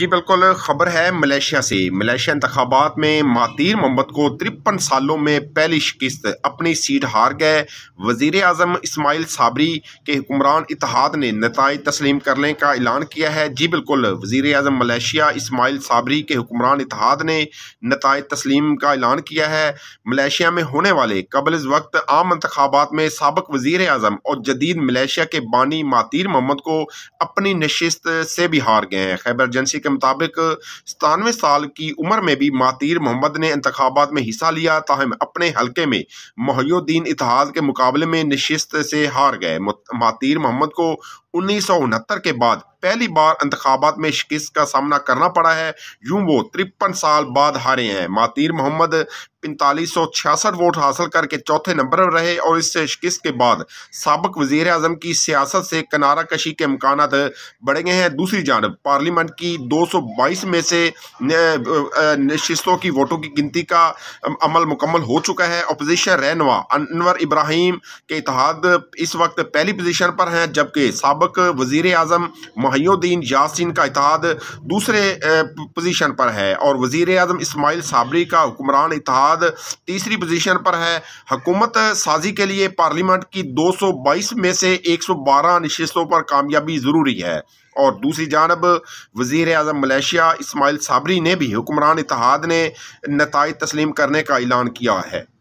जी बिल्कुल खबर है मलेशिया से मलेशिया इंतबात में मातिर मोहम्मद को तिरपन सालों में पहली शिकस्त अपनी सीट हार गए वजीर अजम इसमाइल साबरी के हुक्मरान इतिहाद ने नतज तस्लीम करने का ऐलान किया है जी बिल्कुल वजीर अजम मलेशिया इसमाइल साबरी के हुक्मरान इतिहाद ने नतज तस्लीम का ऐलान किया है मलेशिया में होने वाले कबल इस वक्त आम इंतबात में सबक वजीर अजम और जदीद मलेशिया के बानी मातिर मोहम्मद को अपनी नशस्त से भी हार गए हैं खैबर एजेंसी के मुताबिक सतानवे साल की उम्र में भी मातिर मोहम्मद ने इंतबात में हिस्सा लिया ताहम अपने हल्के में मोहुद्दीन इतिहाद के मुकाबले में नशस्त से हार गए मातिर मोहम्मद को उन्नीस सौ उनहत्तर के बाद पहली बार इंतबात में शिकस्त का सामना करना पड़ा है यूं वो तिरपन साल बाद हारे हैं मातिर मोहम्मद पैंतालीस सौ छियासठ वोट हासिल करके चौथे नंबर पर रहे और इससे शिकस्त के बाद सबक वजीर अजम की सियासत से किनारा कशी के इम्कान बढ़ गए हैं दूसरी जानब पार्लियामेंट की दो सौ बाईस में से नशस्तों की वोटों की गिनती का अमल मुकम्मल हो चुका है अपोजिशन रहनवा अनवर इब्राहिम के इतिहाद इस वक्त पहली पोजीशन पर हैं जबकि सबक वजीर अजम महियुद्दीन यासिन का इतिहाद दूसरे पोजीशन पर है और वजीर अजम इसमाइल साबरी का हुक्मरान इतिहाद बाद तीसरी पोजीशन पर है हकूमत साजी के लिए पार्लियामेंट की 222 में से 112 नशस्तों पर कामयाबी ज़रूरी है और दूसरी जानब वज़ी अजम मलेशिया इसमाइल साबरी ने भी हुक्मरान इतिहाद ने नतज तस्लीम करने का ऐलान किया है